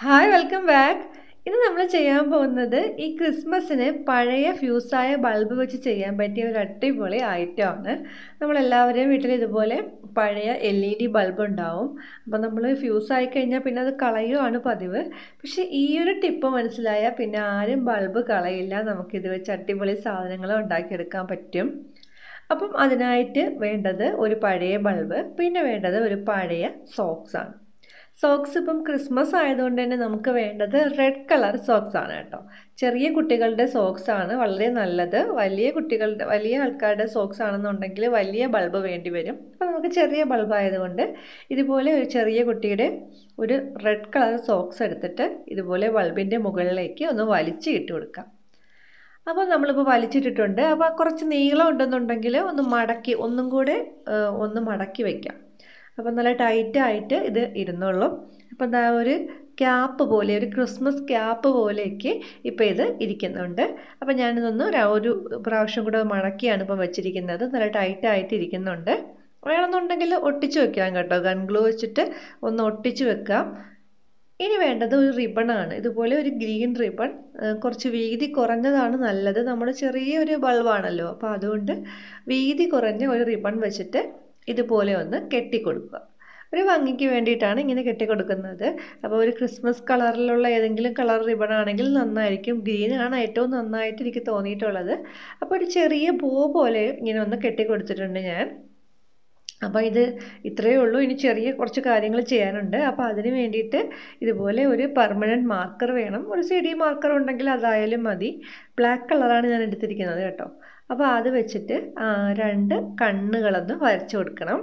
hi welcome back ഇന്ന് നമ്മൾ ചെയ്യാൻ പോകുന്നത് ഈ ക്രിസ്മസിന് പഴയ ഫ്യൂസായ ബൾബ് വെച്ച് ചെയ്യാൻ പറ്റിയ ഒരു അടിപൊളി ഐറ്റമാണ് നമ്മളെല്ലാവരെയും വീട്ടിൽ ഇതുപോലെ പഴയ എൽ ഇ ഡി ബൾബ് ഉണ്ടാവും അപ്പോൾ നമ്മൾ ഫ്യൂസായി കഴിഞ്ഞാൽ പിന്നെ അത് കളയുകയാണ് പതിവ് പക്ഷേ ഈ ഒരു ടിപ്പ് മനസ്സിലായാൽ പിന്നെ ആരും ബൾബ് കളയില്ല നമുക്കിത് വെച്ച് അടിപൊളി സാധനങ്ങൾ ഉണ്ടാക്കിയെടുക്കാൻ പറ്റും അപ്പം അതിനായിട്ട് വേണ്ടത് ഒരു പഴയ ബൾബ് പിന്നെ വേണ്ടത് ഒരു പഴയ സോക്സാണ് സോക്സ് ഇപ്പം ക്രിസ്മസ് ആയതുകൊണ്ട് തന്നെ നമുക്ക് വേണ്ടത് റെഡ് കളർ സോക്സ് ആണ് കേട്ടോ ചെറിയ കുട്ടികളുടെ സോക്സ് ആണ് വളരെ നല്ലത് വലിയ കുട്ടികളുടെ വലിയ ആൾക്കാരുടെ സോക്സ് ആണെന്നുണ്ടെങ്കിൽ വലിയ ബൾബ് വേണ്ടി വരും അപ്പോൾ നമുക്ക് ചെറിയ ബൾബ് ആയതുകൊണ്ട് ഇതുപോലെ ഒരു ചെറിയ കുട്ടിയുടെ ഒരു റെഡ് കളർ സോക്സ് എടുത്തിട്ട് ഇതുപോലെ ബൾബിൻ്റെ മുകളിലേക്ക് ഒന്ന് വലിച്ച് ഇട്ട് കൊടുക്കാം അപ്പോൾ നമ്മളിപ്പോൾ വലിച്ചിട്ടിട്ടുണ്ട് അപ്പോൾ കുറച്ച് നീളം ഉണ്ടെന്നുണ്ടെങ്കിൽ ഒന്ന് മടക്കി ഒന്നും കൂടെ ഒന്ന് മടക്കി വയ്ക്കാം അപ്പം നല്ല ടൈറ്റായിട്ട് ഇത് ഇരുന്നുള്ളൂ അപ്പം എന്താ ഒരു ക്യാപ്പ് പോലെ ഒരു ക്രിസ്മസ് ക്യാപ്പ് പോലെയൊക്കെ ഇപ്പോൾ ഇത് ഇരിക്കുന്നുണ്ട് അപ്പം ഞാനിതൊന്ന് ഒരു പ്രാവശ്യം കൂടെ മണക്കിയാണ് ഇപ്പം വെച്ചിരിക്കുന്നത് നല്ല ടൈറ്റായിട്ട് ഇരിക്കുന്നുണ്ട് വേണമെന്നുണ്ടെങ്കിൽ ഒട്ടിച്ച് വെക്കാം കേട്ടോ ഗൺഗ്ലൂ വെച്ചിട്ട് ഒന്ന് ഒട്ടിച്ച് വെക്കാം ഇനി വേണ്ടത് ഒരു റിബണാണ് ഇതുപോലെ ഒരു ഗ്രീൻ റിബൺ കുറച്ച് വീതി കുറഞ്ഞതാണ് നല്ലത് നമ്മുടെ ചെറിയൊരു ബൾബാണല്ലോ അപ്പോൾ അതുകൊണ്ട് വീതി കുറഞ്ഞ ഒരു റിബൺ വെച്ചിട്ട് ഇതുപോലെ ഒന്ന് കെട്ടിക്കൊടുക്കുക ഒരു ഭംഗിക്ക് വേണ്ടിയിട്ടാണ് ഇങ്ങനെ കെട്ടിക്കൊടുക്കുന്നത് അപ്പോൾ ഒരു ക്രിസ്മസ് കളറിലുള്ള ഏതെങ്കിലും കളർ റിബൺ ആണെങ്കിൽ നന്നായിരിക്കും ഗ്രീൻ ആണ് ഏറ്റവും നന്നായിട്ട് എനിക്ക് തോന്നിയിട്ടുള്ളത് അപ്പോൾ ഒരു ചെറിയ പൂ പോലെ ഇങ്ങനെ ഒന്ന് കെട്ടിക്കൊടുത്തിട്ടുണ്ട് ഞാൻ അപ്പോൾ ഇത് ഇത്രയേ ഉള്ളൂ ഇനി ചെറിയ കുറച്ച് കാര്യങ്ങൾ ചെയ്യാനുണ്ട് അപ്പോൾ അതിന് വേണ്ടിയിട്ട് ഇതുപോലെ ഒരു പെർമനൻറ്റ് മാർക്കർ വേണം ഒരു സി ഡി മാർക്കർ ഉണ്ടെങ്കിൽ അതായാലും മതി ബ്ലാക്ക് കളറാണ് ഞാൻ എടുത്തിരിക്കുന്നത് കേട്ടോ അപ്പോൾ അത് വെച്ചിട്ട് രണ്ട് കണ്ണുകളൊന്ന് വരച്ചു കൊടുക്കണം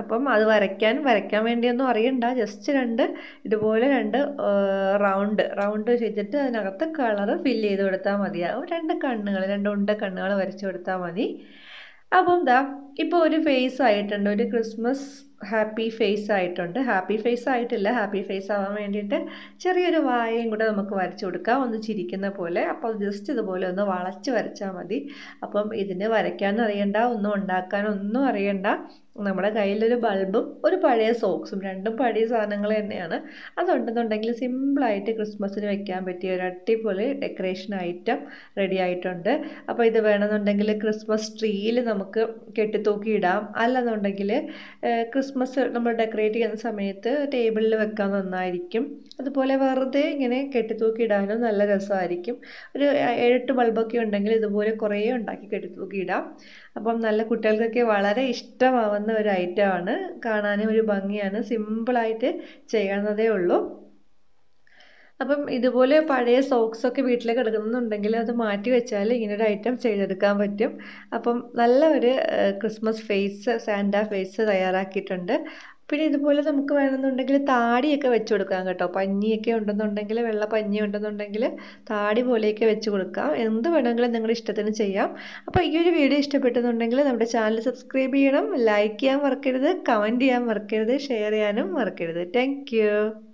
അപ്പം അത് വരയ്ക്കാൻ വരയ്ക്കാൻ വേണ്ടിയൊന്നും അറിയണ്ട ജസ്റ്റ് രണ്ട് ഇതുപോലെ രണ്ട് റൗണ്ട് റൗണ്ട് ചെയ്തിട്ട് അതിനകത്ത് കളർ ഫില്ല് ചെയ്ത് കൊടുത്താൽ മതിയാവും രണ്ട് കണ്ണുകൾ രണ്ട് ഉണ്ട കണ്ണുകൾ വരച്ചു കൊടുത്താൽ മതി അപ്പം എന്താ ഇപ്പോൾ ഒരു ഫേസ് ആയിട്ടുണ്ട് ഒരു ക്രിസ്മസ് ഹാപ്പി ഫേസ് ആയിട്ടുണ്ട് ഹാപ്പി ഫേസ് ആയിട്ടില്ല ഹാപ്പി ഫേസ് ആവാൻ വേണ്ടിയിട്ട് ചെറിയൊരു വായയും കൂടെ നമുക്ക് വരച്ചു കൊടുക്കാം ഒന്ന് ചിരിക്കുന്ന പോലെ അപ്പോൾ ജസ്റ്റ് ഇതുപോലെ ഒന്ന് വളച്ച് വരച്ചാൽ മതി അപ്പം ഇതിന് വരയ്ക്കാനും അറിയണ്ട ഒന്നും ഉണ്ടാക്കാനൊന്നും അറിയണ്ട നമ്മുടെ കയ്യിലൊരു ബൾബും ഒരു പഴയ സോക്സും രണ്ടും പഴയ സാധനങ്ങൾ തന്നെയാണ് അതുണ്ടെന്നുണ്ടെങ്കിൽ സിമ്പിളായിട്ട് ക്രിസ്മസിന് വെക്കാൻ പറ്റിയ ഒരു അടിപൊളി ഡെക്കറേഷൻ ഐറ്റം റെഡി ആയിട്ടുണ്ട് അപ്പോൾ ഇത് വേണമെന്നുണ്ടെങ്കിൽ ക്രിസ്മസ് ട്രീയിൽ നമുക്ക് കെട്ടിത്തൂക്കി ഇടാം അല്ലെന്നുണ്ടെങ്കിൽ ക്രിസ്മസ് ക്രിസ്മസ് നമ്മൾ ഡെക്കറേറ്റ് ചെയ്യുന്ന സമയത്ത് ടേബിളിൽ വെക്കാൻ നന്നായിരിക്കും അതുപോലെ വെറുതെ ഇങ്ങനെ കെട്ടിത്തൂക്കി ഇടാനും നല്ല രസമായിരിക്കും ഒരു ഏഴെട്ട് ബൾബൊക്കെ ഉണ്ടെങ്കിൽ ഇതുപോലെ കുറേ ഉണ്ടാക്കി കെട്ടിത്തൂക്കി ഇടാം അപ്പം നല്ല കുട്ടികൾക്കൊക്കെ വളരെ ഇഷ്ടമാവുന്ന ഒരു ഐറ്റമാണ് കാണാനും ഒരു ഭംഗിയാണ് സിമ്പിളായിട്ട് ചെയ്യുന്നതേ ഉള്ളൂ അപ്പം ഇതുപോലെ പഴയ സോക്സ് ഒക്കെ വീട്ടിൽ കിടക്കുന്നുണ്ടെങ്കിൽ അത് മാറ്റി വെച്ചാൽ ഒരു ഐറ്റം ചെയ്തെടുക്കാൻ പറ്റും അപ്പം നല്ല ഒരു ക്രിസ്മസ് ഫേസ് സാൻഡാ ഫേസ് തയ്യാറാക്കിയിട്ടുണ്ട് പിന്നെ ഇതുപോലെ നമുക്ക് വേണമെന്നുണ്ടെങ്കിൽ താടിയൊക്കെ വെച്ച് കൊടുക്കാം കേട്ടോ പഞ്ഞിയൊക്കെ ഉണ്ടെന്നുണ്ടെങ്കിൽ വെള്ള പഞ്ഞി ഉണ്ടെന്നുണ്ടെങ്കിൽ താടി പോലെയൊക്കെ വെച്ച് കൊടുക്കാം എന്ത് വേണമെങ്കിലും നിങ്ങളുടെ ഇഷ്ടത്തിന് ചെയ്യാം അപ്പോൾ ഈ ഒരു വീഡിയോ ഇഷ്ടപ്പെട്ടെന്നുണ്ടെങ്കിൽ നമ്മുടെ ചാനൽ സബ്സ്ക്രൈബ് ചെയ്യണം ലൈക്ക് ചെയ്യാൻ മറക്കരുത് കമൻറ്റ് ചെയ്യാൻ മറക്കരുത് ഷെയർ ചെയ്യാനും മറക്കരുത് താങ്ക്